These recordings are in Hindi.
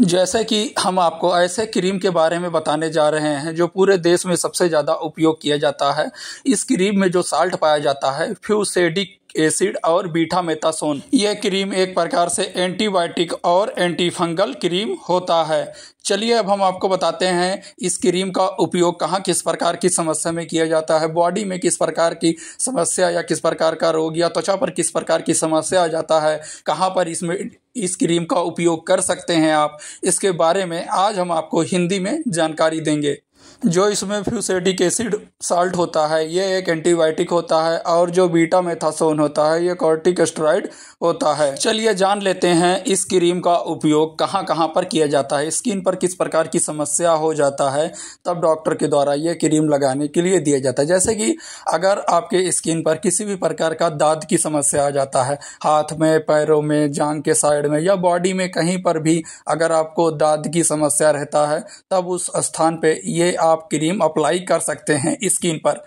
जैसे कि हम आपको ऐसे क्रीम के बारे में बताने जा रहे हैं जो पूरे देश में सबसे ज़्यादा उपयोग किया जाता है इस क्रीम में जो साल्ट पाया जाता है फ्यूसेडिक एसिड और बीठा मेतासोन यह क्रीम एक प्रकार से एंटीबायोटिक और एंटीफंगल क्रीम होता है चलिए अब हम आपको बताते हैं इस क्रीम का उपयोग कहाँ किस प्रकार की समस्या में किया जाता है बॉडी में किस प्रकार की समस्या या किस प्रकार का रोग या त्वचा पर किस प्रकार की समस्या आ जाता है कहाँ पर इसमें इस क्रीम का उपयोग कर सकते हैं आप इसके बारे में आज हम आपको हिंदी में जानकारी देंगे जो इसमें फ्यूसेटिक एसिड साल्ट होता है ये एक एंटीबायोटिक होता है और जो बीटा मेथासोन होता है ये कॉर्टिकस्ट्रॉइड होता है चलिए जान लेते हैं इस क्रीम का उपयोग कहाँ कहाँ पर किया जाता है स्किन पर किस प्रकार की समस्या हो जाता है तब डॉक्टर के द्वारा ये क्रीम लगाने के लिए दिया जाता है जैसे कि अगर आपके स्किन पर किसी भी प्रकार का दाद की समस्या आ जाता है हाथ में पैरों में जांग के साइड में या बॉडी में कहीं पर भी अगर आपको दाद की समस्या रहता है तब उस स्थान पर ये आप क्रीम अप्लाई कर सकते हैं स्किन पर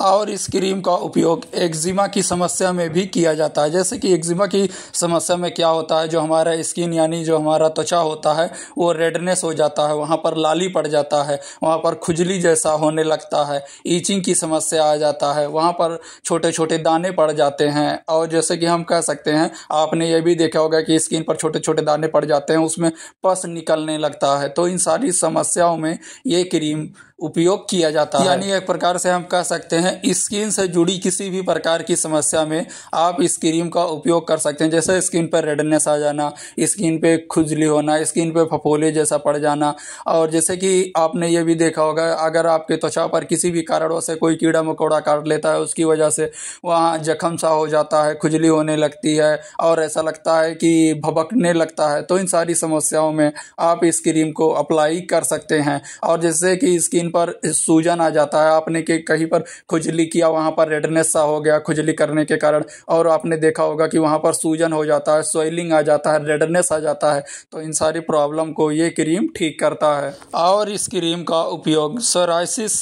और इस क्रीम का उपयोग एक्जिमा की समस्या में भी किया जाता है जैसे कि एक्जिमा की समस्या में क्या होता है जो हमारा स्किन यानी जो हमारा त्वचा होता है वो रेडनेस हो जाता है वहाँ पर लाली पड़ जाता है वहाँ पर खुजली जैसा होने लगता है ईचिंग की समस्या आ जाता है वहाँ पर छोटे छोटे दाने पड़ जाते हैं और जैसे कि हम कह सकते हैं आपने ये भी देखा होगा कि स्किन पर छोटे छोटे दाने पड़ जाते हैं उसमें पस निकलने लगता है तो इन सारी समस्याओं में ये क्रीम उपयोग किया जाता है यानी एक प्रकार से हम कह सकते सकते हैं स्किन से जुड़ी किसी भी प्रकार की समस्या में आप इस क्रीम का उपयोग कर सकते हैं जैसे स्किन पर रेडनेस आ जाना स्किन पे खुजली होना स्किन पे फफोले जैसा पड़ जाना और जैसे कि आपने ये भी देखा होगा अगर आपके त्वचा पर किसी भी कारणों से कोई कीड़ा मकोड़ा काट लेता है उसकी वजह से वहाँ जख्म सा हो जाता है खुजली होने लगती है और ऐसा लगता है कि भबकने लगता है तो इन सारी समस्याओं में आप इस क्रीम को अप्लाई कर सकते हैं और जैसे कि स्किन पर सूजन आ जाता है आपने के कहीं पर खुजली किया वहाँ पर रेडनेस सा हो गया खुजली करने के कारण और आपने देखा होगा कि वहाँ पर सूजन हो जाता है स्वेलिंग आ जाता है रेडनेस आ जाता है तो इन सारी प्रॉब्लम को ये क्रीम ठीक करता है और इस क्रीम का उपयोग सोराइसिस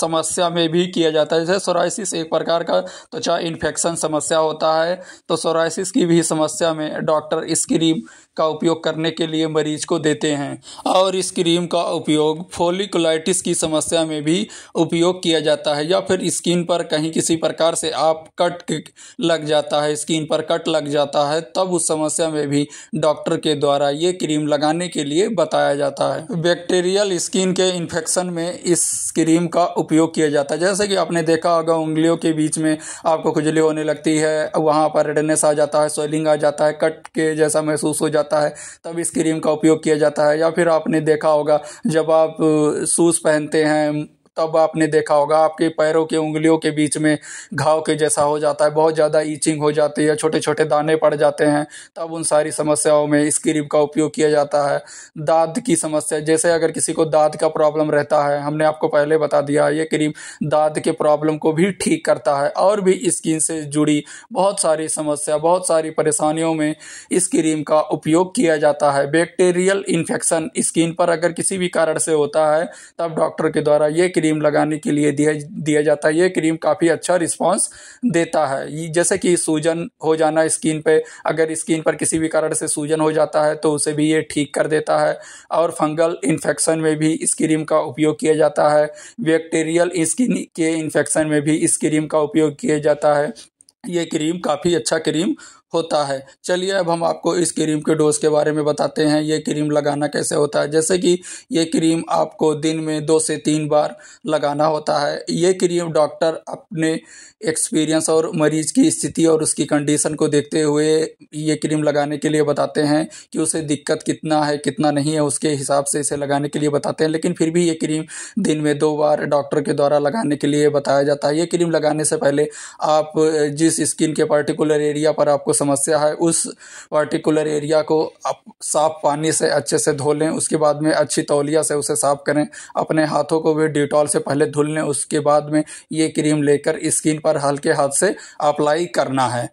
समस्या में भी किया जाता है जैसे सोराइसिस एक प्रकार का त्वचा इन्फेक्शन समस्या होता है तो सोराइसिस की भी समस्या में डॉक्टर इस क्रीम का उपयोग करने के लिए मरीज को देते हैं और इस क्रीम का उपयोग फोलिकुलाइटिस की समस्या में भी उपयोग किया जाता है या फिर स्किन पर कहीं किसी प्रकार से आप कट लग जाता है स्किन पर कट लग जाता है तब उस समस्या में भी डॉक्टर के द्वारा ये क्रीम लगाने के लिए बताया जाता है बैक्टीरियल स्किन के इन्फेक्शन में इस क्रीम का उपयोग किया जाता है जैसे कि आपने देखा होगा उंगलियों के बीच में आपको खुजली होने लगती है वहाँ पर रेडनेस आ जाता है स्वेलिंग आ जाता है कट के जैसा महसूस हो जाता जाता है तब इस क्रीम का उपयोग किया जाता है या फिर आपने देखा होगा जब आप शूज़ पहनते हैं तब आपने देखा होगा आपके पैरों के उंगलियों के बीच में घाव के जैसा हो जाता है बहुत ज़्यादा ईचिंग हो जाती है छोटे छोटे दाने पड़ जाते हैं तब उन सारी समस्याओं में इस क्रीम का उपयोग किया जाता है दाद की समस्या जैसे अगर किसी को दाँत का प्रॉब्लम रहता है हमने आपको पहले बता दिया ये क्रीम दाद के प्रॉब्लम को भी ठीक करता है और भी स्किन से जुड़ी बहुत सारी समस्या बहुत सारी परेशानियों में इस क्रीम का उपयोग किया जाता है बैक्टीरियल इन्फेक्शन स्किन पर अगर किसी भी कारण से होता है तब डॉक्टर के द्वारा ये क्रीम लगाने के लिए दिया दिया जाता है ये क्रीम काफ़ी अच्छा रिस्पॉन्स देता है जैसे कि सूजन हो जाना स्किन पे अगर स्किन पर किसी भी कारण से सूजन हो जाता है तो उसे भी ये ठीक कर देता है और फंगल इन्फेक्शन में भी इस क्रीम का उपयोग किया जाता है बैक्टीरियल स्किन के इन्फेक्शन में भी इस क्रीम का उपयोग किया जाता है ये क्रीम काफ़ी अच्छा क्रीम होता है चलिए अब हम आपको इस क्रीम के डोज़ के बारे में बताते हैं ये क्रीम लगाना कैसे होता है जैसे कि ये क्रीम आपको दिन में दो से तीन बार लगाना होता है ये क्रीम डॉक्टर अपने एक्सपीरियंस और मरीज़ की स्थिति और उसकी कंडीशन को देखते हुए ये क्रीम लगाने के लिए बताते हैं कि उसे दिक्कत कितना है कितना नहीं है उसके हिसाब से इसे लगाने के लिए बताते हैं लेकिन फिर भी ये क्रीम दिन में दो बार डॉक्टर के द्वारा लगाने के लिए बताया जाता है ये क्रीम लगाने से पहले आप जिस स्किन के पर्टिकुलर एरिया पर आपको समस्या है उस पर्टिकुलर एरिया को आप साफ पानी से अच्छे से धो लें उसके बाद में अच्छी तौलिया से उसे साफ करें अपने हाथों को भी डिटॉल से पहले धुल लें उसके बाद में ये क्रीम लेकर स्किन पर हल्के हाथ से अप्लाई करना है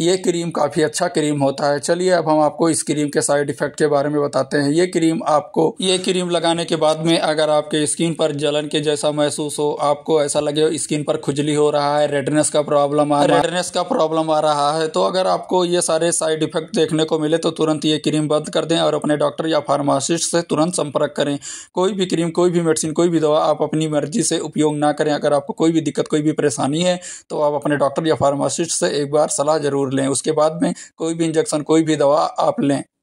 ये क्रीम काफ़ी अच्छा क्रीम होता है चलिए अब हम आपको इस क्रीम के साइड इफेक्ट के बारे में बताते हैं ये क्रीम आपको ये क्रीम लगाने के बाद में अगर आपके स्किन पर जलन के जैसा महसूस हो आपको ऐसा लगे स्किन पर खुजली हो रहा है रेडनेस का प्रॉब्लम आ रहा है रेडनेस का प्रॉब्लम आ रहा है तो अगर आपको ये सारे साइड इफेक्ट देखने को मिले तो तुरंत ये क्रीम बंद कर दें और अपने डॉक्टर या फार्मासिस्ट से तुरंत संपर्क करें कोई भी क्रीम कोई भी मेडिसिन कोई भी दवा आप अपनी मर्जी से उपयोग ना करें अगर आपको कोई भी दिक्कत कोई भी परेशानी है तो आप अपने डॉक्टर या फार्मासिस्ट से एक बार सलाह जरूर ज़रूर लें उसके बाद में कोई भी इंजेक्शन कोई भी दवा आप लें